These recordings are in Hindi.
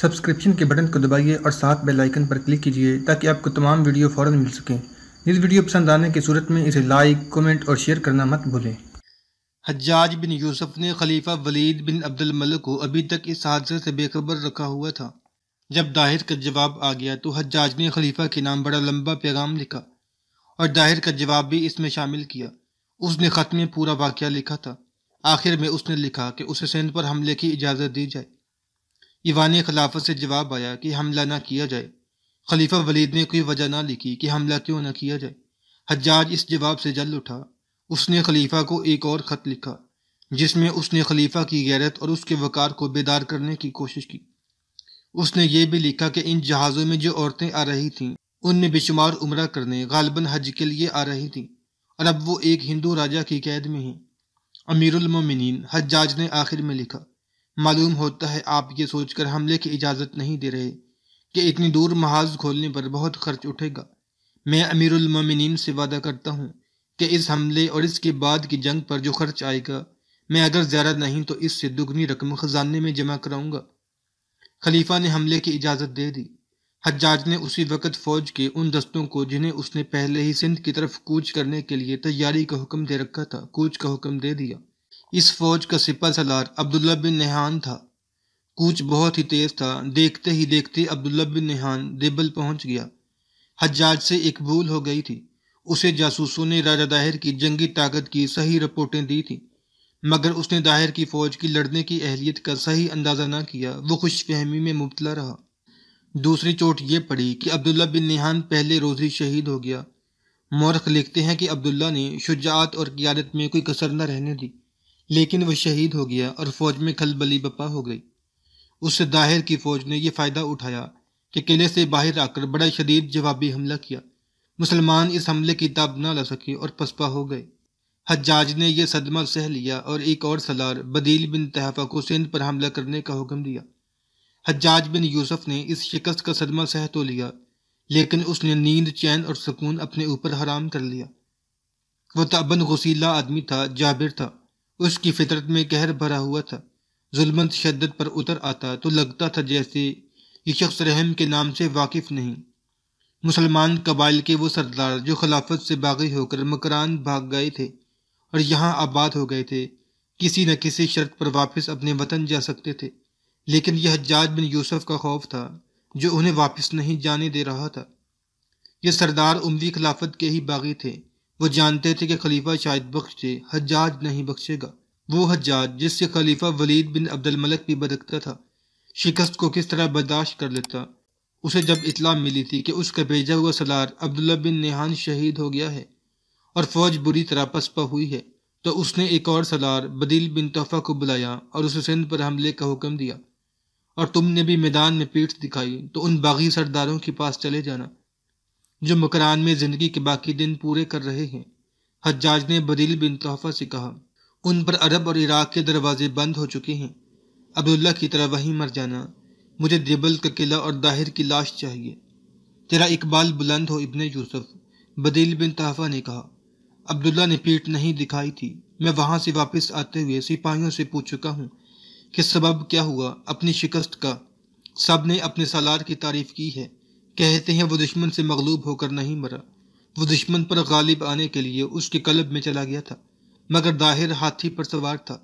सब्सक्रिप्शन के बटन को दबाइए और साथ बेल आइकन पर क्लिक कीजिए ताकि आपको तमाम वीडियो फ़ौरन मिल सकें इस वीडियो पसंद आने की सूरत में इसे लाइक कमेंट और शेयर करना मत भूलें हजाज बिन यूसुफ ने खलीफा वलीद बिन अब्दुल मलिक को अभी तक इस हादसे से बेखबर रखा हुआ था जब दाहिर का जवाब आ गया तो हजाज ने खलीफा के नाम बड़ा लंबा पैगाम लिखा और दाहिर का जवाब भी इसमें शामिल किया उसने ख़त में पूरा वाक़ लिखा था आखिर में उसने लिखा कि उसे सेंध पर हमले की इजाज़त दी जाए ईवान खिलाफत से जवाब आया कि हमला ना किया जाए खलीफा वलीद ने कोई वजह ना लिखी कि हमला क्यों ना किया जाए हजाज इस जवाब से जल उठा उसने खलीफा को एक और खत लिखा जिसमें उसने खलीफा की गैरत और उसके वकार को बेदार करने की कोशिश की उसने ये भी लिखा कि इन जहाज़ों में जो औरतें आ रही थीं उनमें बेशुमार उम्र करने गालबन हज के लिए आ रही थीं और अब वो एक हिंदू राजा की कैद में हैं अमीरमिन हजाज ने आखिर में लिखा मालूम होता है आप ये सोचकर हमले की इजाज़त नहीं दे रहे कि इतनी दूर महाज खोलने पर बहुत खर्च उठेगा मैं अमीरमिन से वादा करता हूँ कि इस हमले और इसके बाद की जंग पर जो खर्च आएगा मैं अगर ज़्यादा नहीं तो इससे दुगनी रकम ख़जाने में जमा कराऊंगा खलीफा ने हमले की इजाज़त दे दी हज्जाज ने उसी वक़्त फ़ौज के उन दस्तों को जिन्हें उसने पहले ही सिंध की तरफ कूच करने के लिए तैयारी का हुक्म दे रखा था कूच का हुक्म दे दिया इस फौज का सिपा सलार अब्दुल्ला बिन नेहान था कूच बहुत ही तेज था देखते ही देखते अब्दुल्ला बिन नेहान देबल पहुंच गया हजाज से एक भूल हो गई थी उसे जासूसों ने राजा दाहिर की जंगी ताकत की सही रिपोर्टें दी थी मगर उसने दाहिर की फौज की लड़ने की अहलियत का सही अंदाज़ा न किया वो खुशफहमी में मुबतला रहा दूसरी चोट ये पड़ी कि अब्दुल्ला बिन निहान पहले रोज ही शहीद हो गया मौरख लिखते हैं कि अब्दुल्ला ने शुजात और क्यादत में कोई कसर न रहने दी लेकिन वह शहीद हो गया और फौज में खलबली बपा हो गई उस दाहिर की फौज ने यह फ़ायदा उठाया कि किले से बाहर आकर बड़ा शदीद जवाबी हमला किया मुसलमान इस हमले की ताब न ला सके और पसपा हो गए हज्जाज ने यह सदमा सह लिया और एक और सलार बदील बिन तहफा को सिंध पर हमला करने का हुक्म दिया हज्जाज बिन यूसुफ ने इस शिकस्त का सदमा सह तो लिया लेकिन उसने नींद चैन और सुकून अपने ऊपर हराम कर लिया वह तबन गसीला आदमी था जाबिर था उसकी फितरत में कहर भरा हुआ था जुलमत शद्दत पर उतर आता तो लगता था जैसे ये शख्स रहम के नाम से वाकिफ नहीं मुसलमान कबाइल के वो सरदार जो खिलाफत से बागी होकर मकरान भाग गए थे और यहाँ आबाद हो गए थे किसी न किसी शर्त पर वापस अपने वतन जा सकते थे लेकिन यह हजाज बिन यूसुफ का खौफ था जो उन्हें वापस नहीं जाने दे रहा था यह सरदार उमवी खिलाफत के ही बागी थे वो जानते थे कि खलीफा शायद बख्श दे हजाज नहीं बख्शेगा वो हजाज जिससे खलीफा वलीद बिन अब्दुल मलक भी बदकता था शिकस्त को किस तरह बर्दाश्त कर लेता उसे जब इतला मिली थी कि उसका भेजा हुआ सलार अब्दुल्ला बिन नेहान शहीद हो गया है और फौज बुरी तरह पसपा हुई है तो उसने एक और सलार बदील बिन तोहफा को बुलाया और उसे सिंध पर हमले का हुक्म दिया और तुमने भी मैदान में पीठ दिखाई तो उन बागी सरदारों के पास चले जाना जो मकरान में जिंदगी के बाकी दिन पूरे कर रहे हैं हज्जाज ने बदील बिन तोहफा से कहा उन पर अरब और इराक के दरवाजे बंद हो चुके हैं अब्दुल्ला की तरह वहीं मर जाना मुझे देबल का किला और दाहिर की लाश चाहिए तेरा इकबाल बुलंद हो इबन यूसुफ बदील बिन तहफा ने कहा अब्दुल्ला ने पीठ नहीं दिखाई थी मैं वहां से वापस आते हुए सिपाहियों से पूछ चुका हूँ कि सबब क्या हुआ अपनी शिकस्त का सब ने अपने सालार की तारीफ की है कहते हैं वो दुश्मन से मगलूब होकर नहीं मरा वो दुश्मन पर गालिब आने के लिए उसके कलब में चला गया था मगर दाहिर हाथी पर सवार था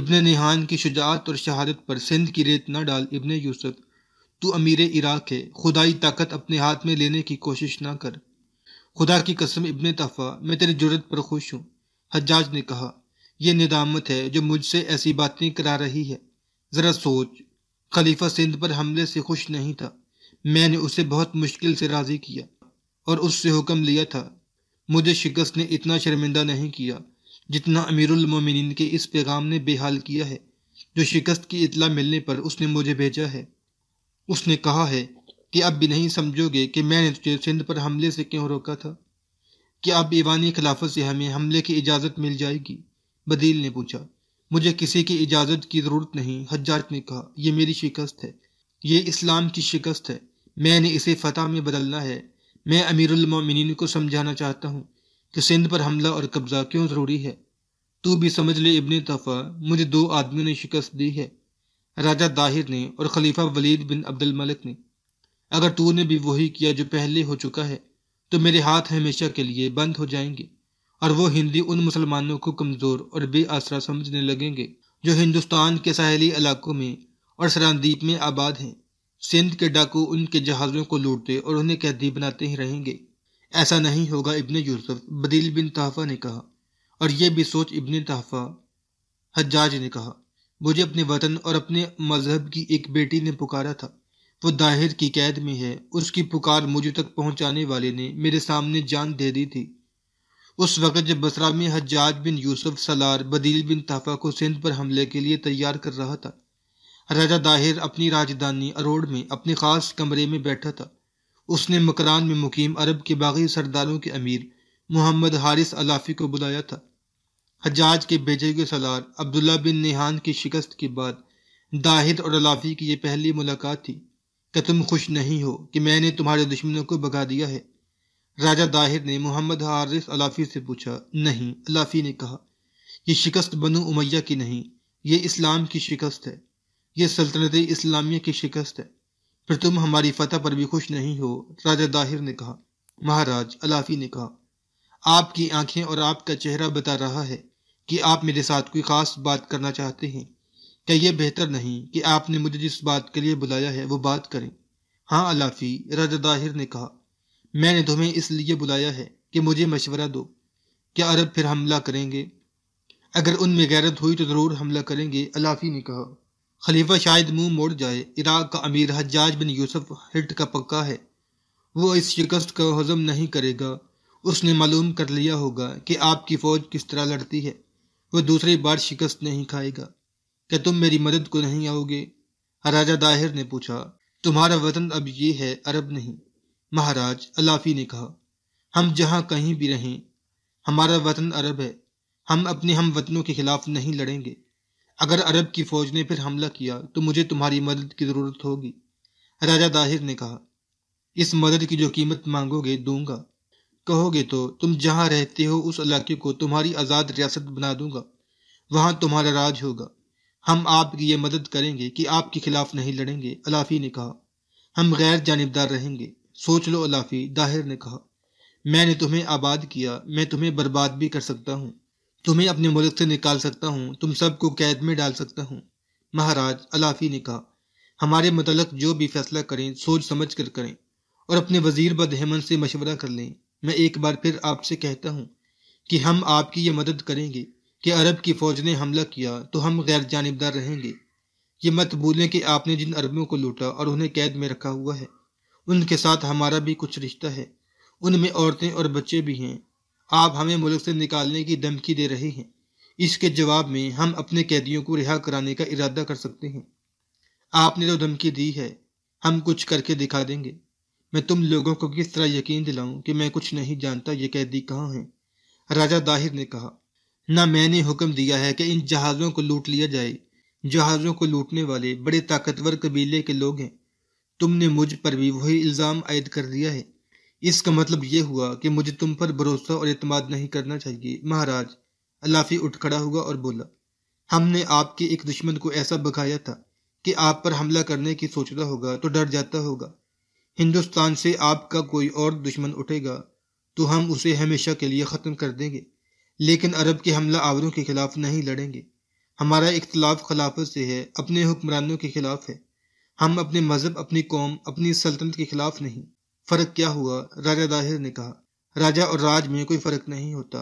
इबन निहान की शुजात और शहादत पर सिंध की रेत न डाल इबन यूसुफ तू अमीर इराक है खुदाई ताकत अपने हाथ में लेने की कोशिश ना कर खुदा की कसम इबन तफा मैं तेरी जरूरत पर खुश हूँ हजाज ने कहा यह निदामत है जो मुझसे ऐसी बातें करा रही है ज़रा सोच खलीफा सिंध पर हमले से खुश नहीं था मैंने उसे बहुत मुश्किल से राज़ी किया और उससे हुक्म लिया था मुझे शिकस्त ने इतना शर्मिंदा नहीं किया जितना अमीरमिन के इस पैगाम ने बेहाल किया है जो शिकस्त की इतला मिलने पर उसने मुझे भेजा है उसने कहा है कि अब भी नहीं समझोगे कि मैंने तुझे सिंध पर हमले से क्यों रोका था कि अब ईवानी खिलाफत से हमें हमले की इजाज़त मिल जाएगी बदील ने पूछा मुझे किसी की इजाज़त की ज़रूरत नहीं हजार ने कहा यह मेरी शिकस्त है ये इस्लाम की शिकस्त है मैंने इसे फतेह में बदलना है मैं अमीरमिन को समझाना चाहता हूँ कि सिंध पर हमला और कब्जा क्यों ज़रूरी है तू भी समझ ले इबन तफ़ा मुझे दो आदमियों ने शिकस्त दी है राजा दाहिर ने और खलीफा वलीद बिन अब्दुल मलिक ने अगर तू ने भी वही किया जो पहले हो चुका है तो मेरे हाथ हमेशा के लिए बंद हो जाएंगे और वो हिंदी उन मुसलमानों को कमज़ोर और बेआसरा समझने लगेंगे जो हिंदुस्तान के साहली इलाकों में और सरांदीप में आबाद हैं सिंध के डाकू उनके जहाज़ों को लूटते और उन्हें कैदी बनाते ही रहेंगे ऐसा नहीं होगा इब्ने यूसुफ बदील बिन तहफ़ा ने कहा और यह भी सोच इब्ने तहफ़ा हजाज ने कहा मुझे अपने वतन और अपने मजहब की एक बेटी ने पुकारा था वो दाहिर की कैद में है उसकी पुकार मुझे तक पहुंचाने वाले ने मेरे सामने जान दे दी थी उस वक़्त जब बसरा में हजाज बिन यूसुफ सलार बदील बिन तहफ़ा को सिंध पर हमले के लिए तैयार कर रहा था राजा दाहिर अपनी राजधानी अरोड़ में अपने खास कमरे में बैठा था उसने मकरान में मुकीम अरब के बागी सरदारों के अमीर मोहम्मद हारिस अलाफी को बुलाया था हजाज के भेजे गए सलार अब्दुल्ला बिन नेहान की शिकस्त के बाद दाहिर और अलाफी की यह पहली मुलाकात थी क्या तुम खुश नहीं हो कि मैंने तुम्हारे दुश्मनों को भगा दिया है राजा दाहिर ने मोहम्मद हारिस अलाफी से पूछा नहीं अलाफी ने कहा यह शिकस्त बनु उमैया की नहीं ये इस्लाम की शिकस्त है यह सल्तनत इस्लामिया की शिकस्त है फिर तुम हमारी फतह पर भी खुश नहीं हो राजा दाहिर ने कहा महाराज अलाफी ने कहा आपकी आंखें और आपका चेहरा बता रहा है कि आप मेरे साथ कोई खास बात करना चाहते हैं क्या यह बेहतर नहीं कि आपने मुझे जिस बात के लिए बुलाया है वो बात करें हाँ अलाफी राजा दाहिर ने कहा मैंने तुम्हें इसलिए बुलाया है कि मुझे मशवरा दो क्या अरब फिर हमला करेंगे अगर उनमें गैरत हुई तो ज़रूर हमला करेंगे अलाफी ने कहा खलीफा शायद मुंह मोड़ जाए इराक का अमीर हजाज बिन यूसुफ हिट का पक्का है वो इस शिकस्त को हजम नहीं करेगा उसने मालूम कर लिया होगा कि आपकी फ़ौज किस तरह लड़ती है वह दूसरी बार शिकस्त नहीं खाएगा क्या तुम मेरी मदद को नहीं आओगे राजा दाहिर ने पूछा तुम्हारा वतन अब ये है अरब नहीं महाराज अलाफी ने कहा हम जहाँ कहीं भी रहें हमारा वतन अरब है हम अपने हम वतनों के खिलाफ नहीं लड़ेंगे अगर अरब की फौज ने फिर हमला किया तो मुझे तुम्हारी मदद की जरूरत होगी राजा दाहिर ने कहा इस मदद की जो कीमत मांगोगे दूंगा कहोगे तो तुम जहां रहते हो उस इलाके को तुम्हारी आज़ाद रियासत बना दूंगा वहां तुम्हारा राज होगा हम आपकी ये मदद करेंगे कि आपके खिलाफ नहीं लड़ेंगे अलाफी ने कहा हम गैर जानबदार रहेंगे सोच लो अलाफी दाहिर ने कहा मैंने तुम्हें आबाद किया मैं तुम्हें बर्बाद भी कर सकता हूँ तुम्हें अपने मुल्क से निकाल सकता हूँ तुम सबको कैद में डाल सकता हूँ महाराज अलाफी ने कहा हमारे मतलब जो भी फैसला करें सोच समझ कर करें और अपने वजीर बद हेमन से मशवरा कर लें मैं एक बार फिर आपसे कहता हूँ कि हम आपकी ये मदद करेंगे कि अरब की फौज ने हमला किया तो हम गैर जानबदार रहेंगे ये मत भूलें कि आपने जिन अरबों को लूटा और उन्हें कैद में रखा हुआ है उनके साथ हमारा भी कुछ रिश्ता है उनमें औरतें और बच्चे भी हैं आप हमें मुल्क से निकालने की धमकी दे रहे हैं इसके जवाब में हम अपने कैदियों को रिहा कराने का इरादा कर सकते हैं आपने तो धमकी दी है हम कुछ करके दिखा देंगे मैं तुम लोगों को किस तरह यकीन दिलाऊं कि मैं कुछ नहीं जानता ये कैदी कहाँ हैं राजा दाहिर ने कहा न मैंने हुक्म दिया है कि इन जहाज़ों को लूट लिया जाए जहाज़ों को लूटने वाले बड़े ताकतवर कबीले के लोग हैं तुमने मुझ पर भी वही इल्ज़ाम आयद कर दिया है इसका मतलब ये हुआ कि मुझे तुम पर भरोसा और अतमाद नहीं करना चाहिए महाराज अलाफी उठ खड़ा हुआ और बोला हमने आपके एक दुश्मन को ऐसा भगाया था कि आप पर हमला करने की सोचता होगा तो डर जाता होगा हिंदुस्तान से आपका कोई और दुश्मन उठेगा तो हम उसे हमेशा के लिए ख़त्म कर देंगे लेकिन अरब के हमला आवरों के खिलाफ नहीं लड़ेंगे हमारा इख्तलाफ खिलाफत से है अपने हुक्मरानों के खिलाफ है हम अपने मज़हब अपनी कौम अपनी सल्तनत के खिलाफ नहीं फर्क क्या हुआ राजा दाहिर ने कहा राजा और राज में कोई फर्क नहीं होता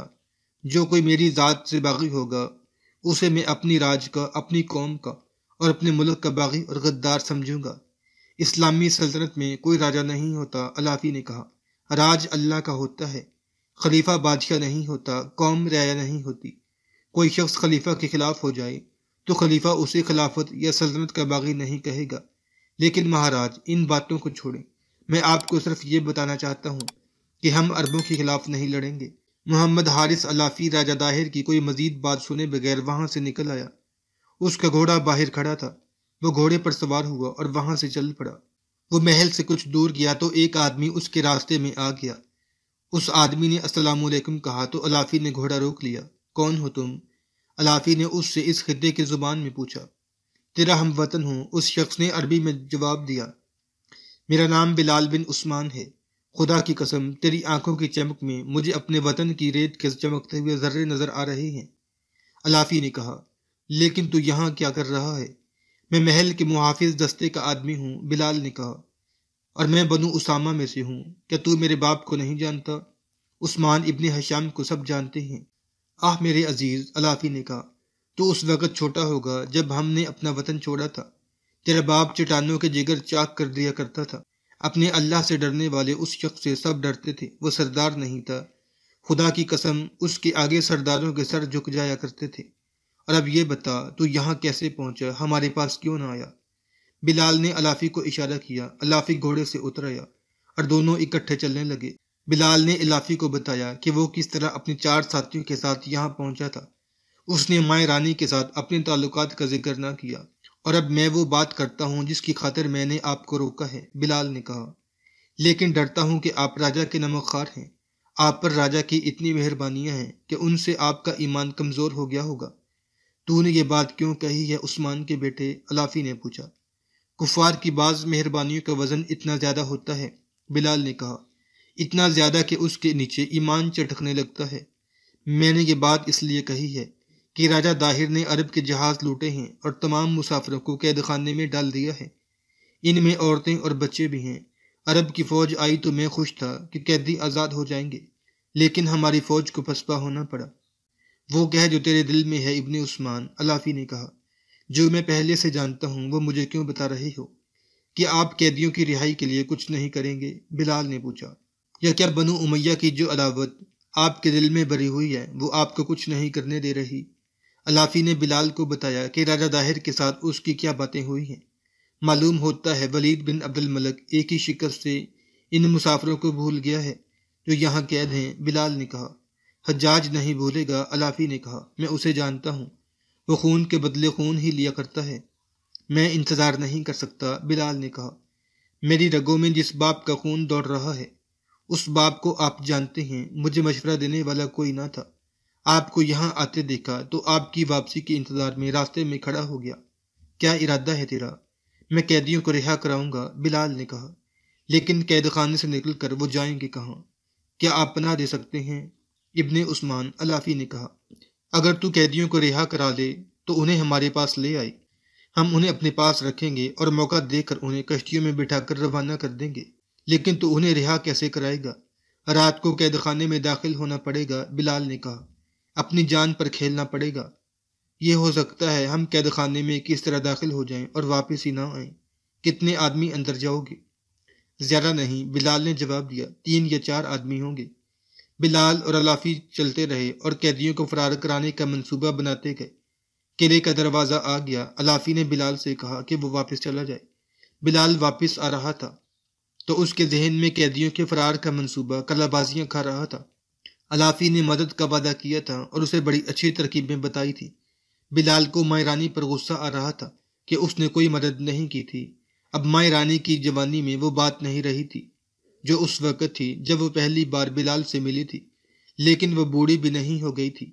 जो कोई मेरी ज़ात से बागी होगा उसे मैं अपनी राज का अपनी कौम का और अपने मुल्क का बागी और गद्दार समझूंगा इस्लामी सल्तनत में कोई राजा नहीं होता अलाफी ने कहा राज अल्लाह का होता है खलीफा बादशाह नहीं होता कौम राया नहीं होती कोई शख्स खलीफा के खिलाफ हो जाए तो खलीफा उसे खिलाफत या सल्तनत का बागी नहीं कहेगा लेकिन महाराज इन बातों को छोड़ें मैं आपको सिर्फ ये बताना चाहता हूँ कि हम अरबों के खिलाफ नहीं लड़ेंगे मोहम्मद हारिस अलाफी राजा दाहिर की कोई मजीद बात सुने बगैर वहां से निकल आया उसका घोड़ा बाहर खड़ा था वो घोड़े पर सवार हुआ और वहां से चल पड़ा वो महल से कुछ दूर गया तो एक आदमी उसके रास्ते में आ गया उस आदमी ने असलकुम कहा तो अलाफी ने घोड़ा रोक लिया कौन हो तुम अलाफी ने उससे इस खिदे की ज़ुबान में पूछा तेरा हम वतन हूँ उस शख्स ने अरबी में जवाब दिया मेरा नाम बिलाल बिन उस्मान है खुदा की कसम तेरी आंखों की चमक में मुझे अपने वतन की रेत के चमकते हुए जर्रे नजर आ रहे हैं अलाफी ने कहा लेकिन तू यहाँ क्या कर रहा है मैं महल के मुहाफिज दस्ते का आदमी हूँ बिलाल ने कहा और मैं बनू उसामा में से हूँ क्या तू मेरे बाप को नहीं जानता उस्मान इबन हशाम को सब जानते हैं आह मेरे अजीज अलाफी ने कहा तो उस वक़्त छोटा होगा जब हमने अपना वतन छोड़ा था तेरा बाप चटानों के जिगर चाक कर दिया करता था अपने अल्लाह से डरने वाले उस शख्स से सब डरते थे वो सरदार नहीं था खुदा की कसम उसके आगे सरदारों के सर झुक जाया करते थे और अब ये बता तू यहाँ कैसे पहुंचा हमारे पास क्यों ना आया बिलाल ने अलाफी को इशारा किया अलाफी घोड़े से उतराया और दोनों इकट्ठे चलने लगे बिलाल ने अलाफी को बताया कि वो किस तरह अपने चार साथियों के साथ यहाँ पहुंचा था उसने माए रानी के साथ अपने ताल्लुकात का जिक्र न किया और अब मैं वो बात करता हूँ जिसकी खातिर मैंने आपको रोका है बिलाल ने कहा लेकिन डरता हूँ कि आप राजा के नमकखार हैं आप पर राजा की इतनी मेहरबानियाँ हैं कि उनसे आपका ईमान कमज़ोर हो गया होगा तूने ये बात क्यों कही है उस्मान के बेटे अलाफी ने पूछा कुफार की बाज़ मेहरबानियों का वज़न इतना ज़्यादा होता है बिलाल ने कहा इतना ज़्यादा कि उसके नीचे ईमान चटकने लगता है मैंने ये बात इसलिए कही है कि राजा दाहिर ने अरब के जहाज लूटे हैं और तमाम मुसाफिरों को कैद खाने में डाल दिया है इनमें औरतें और बच्चे भी हैं अरब की फौज आई तो मैं खुश था कि कैदी आज़ाद हो जाएंगे लेकिन हमारी फौज को पसपा होना पड़ा वो कह जो तेरे दिल में है इब्ने उस्मान अलाफी ने कहा जो मैं पहले से जानता हूँ वो मुझे क्यों बता रहे हो कि आप कैदियों की रिहाई के लिए कुछ नहीं करेंगे बिलाल ने पूछा या क्या बनु उमैया की जो अदावत आपके दिल में भरी हुई है वो आपको कुछ नहीं करने दे रही अलाफी ने बिलाल को बताया कि राजा दाहिर के साथ उसकी क्या बातें हुई हैं मालूम होता है वलीद बिन अब्दुल मलक एक ही शिकस्त से इन मुसाफरों को भूल गया है जो यहाँ कैद हैं बिलाल ने कहा हजाज नहीं भूलेगा अलाफी ने कहा मैं उसे जानता हूँ वो खून के बदले खून ही लिया करता है मैं इंतज़ार नहीं कर सकता बिलाल ने कहा मेरी रगों में जिस बाप का खून दौड़ रहा है उस बाप को आप जानते हैं मुझे मशवरा देने वाला कोई ना था आपको यहां आते देखा तो आपकी वापसी के इंतजार में रास्ते में खड़ा हो गया क्या इरादा है तेरा मैं कैदियों को रिहा कराऊंगा बिलाल ने कहा लेकिन कैद खाने से निकल कर वो जाएंगे कहाँ क्या आप पनाह दे सकते हैं इब्ने उस्मान अलाफी ने कहा अगर तू कैदियों को रिहा करा ले तो उन्हें हमारे पास ले आई हम उन्हें अपने पास रखेंगे और मौका देकर उन्हें कश्तियों में बिठाकर रवाना कर देंगे लेकिन तू उन्हें रिहा कैसे कराएगा रात को कैद खाने में दाखिल होना पड़ेगा बिलाल ने कहा अपनी जान पर खेलना पड़ेगा ये हो सकता है हम कैद खाने में किस तरह दाखिल हो जाएं और वापस ही ना आएं कितने आदमी अंदर जाओगे ज़्यादा नहीं बिलाल ने जवाब दिया तीन या चार आदमी होंगे बिलाल और अलाफी चलते रहे और कैदियों को फरार कराने का मंसूबा बनाते गए किले का दरवाज़ा आ गया अलाफी ने बिलाल से कहा कि वो वापस चला जाए बिलाल वापस आ रहा था तो उसके जहन में कैदियों के फरार का मंसूबा कलाबाजियाँ खा रहा था अलाफी ने मदद का वादा किया था और उसे बड़ी अच्छी तरकीबें बताई थी बिलाल को मायरानी पर गुस्सा आ रहा था कि उसने कोई मदद नहीं की थी अब मायरानी की जवानी में वो बात नहीं रही थी जो उस वक़्त थी जब वो पहली बार बिलाल से मिली थी लेकिन वो बूढ़ी भी नहीं हो गई थी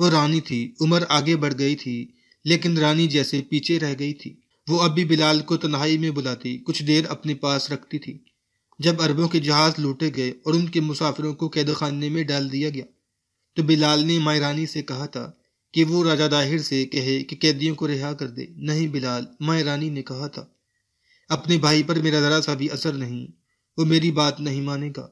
वो रानी थी उम्र आगे बढ़ गई थी लेकिन रानी जैसे पीछे रह गई थी वो अब भी बिलाल को तन्हाई में बुलाती कुछ देर अपने पास रखती थी जब अरबों के जहाज लूटे गए और उनके मुसाफिरों को कैद खाने में डाल दिया गया तो बिलाल ने मायरानी से कहा था कि वो राजा दाहिर से कहे कि कैदियों को रिहा कर दे नहीं बिलाल मायरानी ने कहा था अपने भाई पर मेरा ज़रा सा भी असर नहीं वो मेरी बात नहीं मानेगा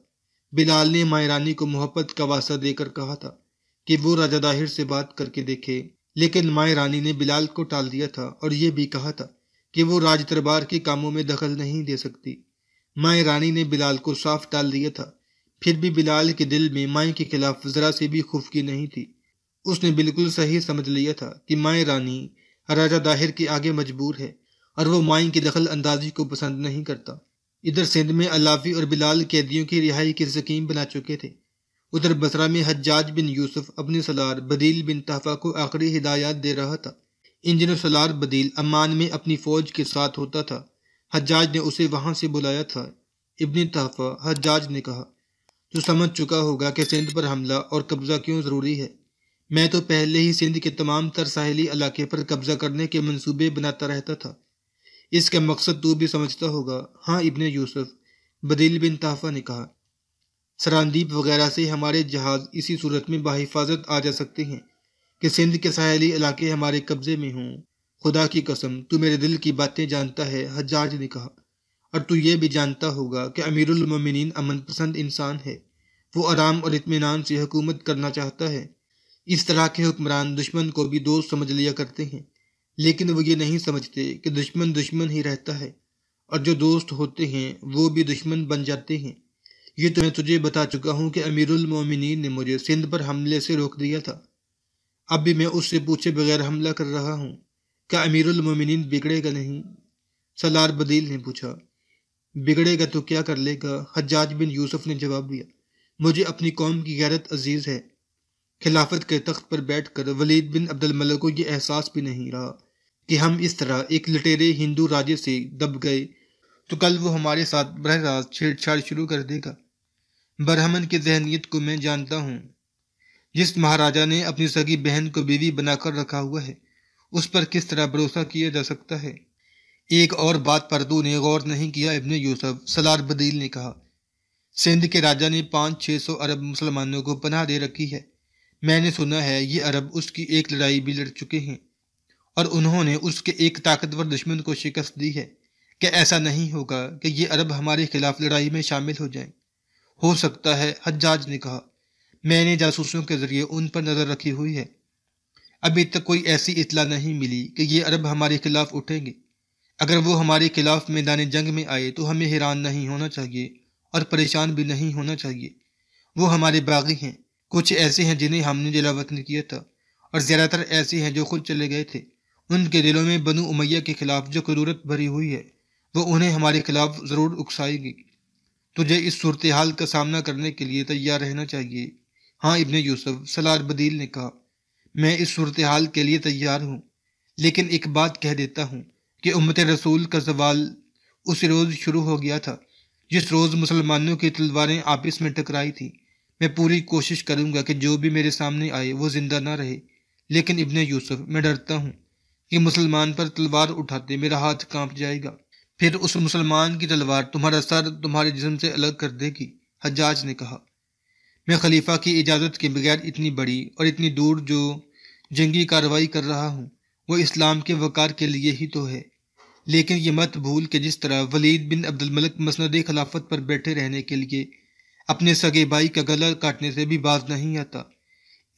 बिलाल ने मायरानी को मोहब्बत का वास्ता देकर कहा था कि वो राजा दाहिर से बात करके देखे लेकिन मायरानी ने बिलाल को टाल दिया था और ये भी कहा था कि वो राज दरबार के कामों में दखल नहीं दे सकती माए रानी ने बिलाल को साफ टाल दिया था फिर भी बिलाल के दिल में माए के खिलाफ जरा से भी खुफकी नहीं थी उसने बिल्कुल सही समझ लिया था कि माए रानी राजा दाहिर के आगे मजबूर है और वो माए की दखल अंदाजी को पसंद नहीं करता इधर सिंध में अलाफी और बिलाल कैदियों की रिहाई की स्कीम बना चुके थे उधर बसरा में हज्जाज बिन यूसुफ अपने सलार बदील बिन तहफा को आखिरी हिदायत दे रहा था इन दिनों सलार बदील अमान में अपनी फौज के साथ होता था हजाज ने उसे वहां से बुलाया था इबन तहफा हजाज ने कहा जो समझ चुका होगा कि सिंध पर हमला और कब्जा क्यों ज़रूरी है मैं तो पहले ही सिंध के तमाम तर साहली इलाके पर कब्जा करने के मंसूबे बनाता रहता था इसका मकसद तू भी समझता होगा हाँ इबन यूसुफ बदील बिन तहफा ने कहा सरानदीप वगैरह से हमारे जहाज़ इसी सूरत में बाहिफाजत आ जा सकते हैं कि सिंध के साहली इलाके हमारे कब्जे में हों खुदा की कसम तू मेरे दिल की बातें जानता है हजाज ने कहा और तू ये भी जानता होगा कि अमीरुल अमन पसंद इंसान है वो आराम और इतमान से हुकूमत करना चाहता है इस तरह के हुक्मरान दुश्मन को भी दोस्त समझ लिया करते हैं लेकिन वो ये नहीं समझते कि दुश्मन दुश्मन ही रहता है और जो दोस्त होते हैं वो भी दुश्मन बन जाते हैं ये तो मैं तुझे बता चुका हूँ कि अमीरमिन ने मुझे सिंध पर हमले से रोक दिया था अब भी मैं उससे पूछे बगैर हमला कर रहा हूँ क्या अमीरमिन बिगड़ेगा नहीं सलार बदील ने पूछा बिगड़ेगा तो क्या कर लेगा हजाज बिन यूसुफ ने जवाब दिया मुझे अपनी कौम की गैरत अजीज़ है खिलाफत के तख्त पर बैठ कर वलीद बिन अब्दुल मलक को यह एहसास भी नहीं रहा कि हम इस तरह एक लटेरे हिंदू राजे से दब गए तो कल वो हमारे साथ बरह राज छेड़छाड़ शुरू कर देगा बरहमन की जहनीत को मैं जानता हूँ जिस महाराजा ने अपनी सगी बहन को बीवी बनाकर रखा हुआ है उस पर किस तरह भरोसा किया जा सकता है एक और बात परदू ने गौर नहीं किया इब्ने यूसुफ सलार बदील ने कहा सिंध के राजा ने पाँच छः सौ अरब मुसलमानों को पनाह दे रखी है मैंने सुना है ये अरब उसकी एक लड़ाई भी लड़ चुके हैं और उन्होंने उसके एक ताकतवर दुश्मन को शिकस्त दी है कि ऐसा नहीं होगा कि ये अरब हमारे खिलाफ लड़ाई में शामिल हो जाएं। हो सकता है हज्जाज ने कहा मैंने जासूसों के जरिए उन पर नज़र रखी हुई है अभी तक कोई ऐसी इतला नहीं मिली कि ये अरब हमारे खिलाफ उठेंगे अगर वो हमारे खिलाफ मैदान जंग में आए तो हमें हैरान नहीं होना चाहिए और परेशान भी नहीं होना चाहिए वो हमारे बागी हैं कुछ ऐसे हैं जिन्हें हमने जिला वतन किया था और ज़्यादातर ऐसे हैं जो खुद चले गए थे उनके दिलों में बनु उमैया के खिलाफ जो क्रूरत भरी हुई है वो उन्हें हमारे खिलाफ ज़रूर उकसाएगी तुझे इस सूरत हाल का सामना करने के लिए तैयार रहना चाहिए हाँ इबन यूसुफ सलार बदील ने कहा मैं इस सूरत हाल के लिए तैयार हूँ लेकिन एक बात कह देता हूँ कि उम्मत रसूल का सवाल उस रोज़ शुरू हो गया था जिस रोज़ मुसलमानों की तलवारें आपस में टकराई थी मैं पूरी कोशिश करूँगा कि जो भी मेरे सामने आए वो ज़िंदा ना रहे लेकिन इबन यूसुफ मैं डरता हूँ कि मुसलमान पर तलवार उठाते मेरा हाथ कांप जाएगा फिर उस मुसलमान की तलवार तुम्हारा सर तुम्हारे जिसम से अलग कर देगी हजाज ने कहा मैं खलीफा की इजाज़त के बगैर इतनी बड़ी और इतनी दूर जो जंगी कार्रवाई कर रहा हूँ वो इस्लाम के वक़ार के लिए ही तो है लेकिन ये मत भूल कि जिस तरह वलीद बिन अब्दुल मलक खिलाफत पर बैठे रहने के लिए अपने सगे भाई का गला काटने से भी बाज नहीं आता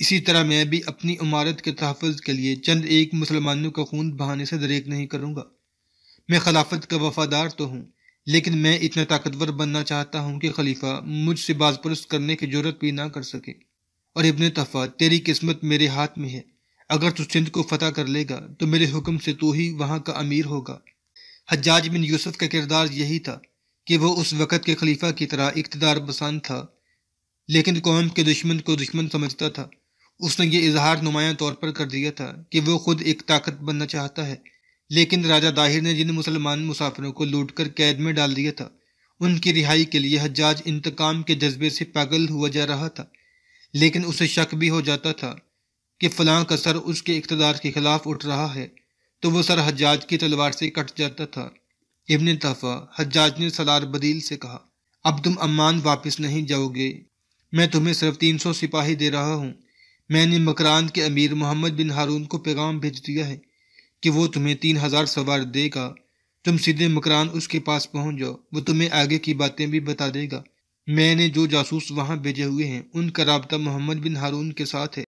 इसी तरह मैं भी अपनी इमारत के तहफ़ के लिए चंद एक मुसलमानों का खून बहाने से दरेक नहीं करूँगा मैं खिलाफत का वफादार तो हूँ लेकिन मैं इतना ताकतवर बनना चाहता हूं कि खलीफा मुझसे बाजपरस्त करने की जरूरत भी ना कर सके और इबन तफा तेरी किस्मत मेरे हाथ में है अगर तू सिंध को फतह कर लेगा तो मेरे हुक्म से तू ही वहां का अमीर होगा हजाज बिन यूसुफ का किरदार यही था कि वह उस वक़्त के खलीफा की तरह इकतदार बसान था लेकिन कौम के दुश्मन को दुश्मन समझता था उसने ये इजहार नुमाया तौर पर कर दिया था कि वह खुद एक ताकत बनना चाहता है लेकिन राजा दाहिर ने जिन मुसलमान मुसाफिरों को लूटकर कैद में डाल दिया था उनकी रिहाई के लिए हजाज इंतकाम के जज्बे से पागल हुआ जा रहा था लेकिन उसे शक भी हो जाता था कि फलां का सर उसके इकतदार के खिलाफ उठ रहा है तो वो सर हजाज की तलवार से कट जाता था इबन तहफा हजाज ने सलार बदील से कहा अब तुम अम्मान वापस नहीं जाओगे मैं तुम्हें सिर्फ तीन सौ सिपाही दे रहा हूँ मैंने मकरान के अमीर मोहम्मद बिन हारून को पैगाम भेज दिया है कि वो तुम्हें तीन हजार सवार देगा तुम सीधे मकरान उसके पास पहुंच जाओ वो तुम्हें आगे की बातें भी बता देगा मैंने जो जासूस वहां भेजे हुए हैं उनका रबता मोहम्मद बिन हारून के साथ है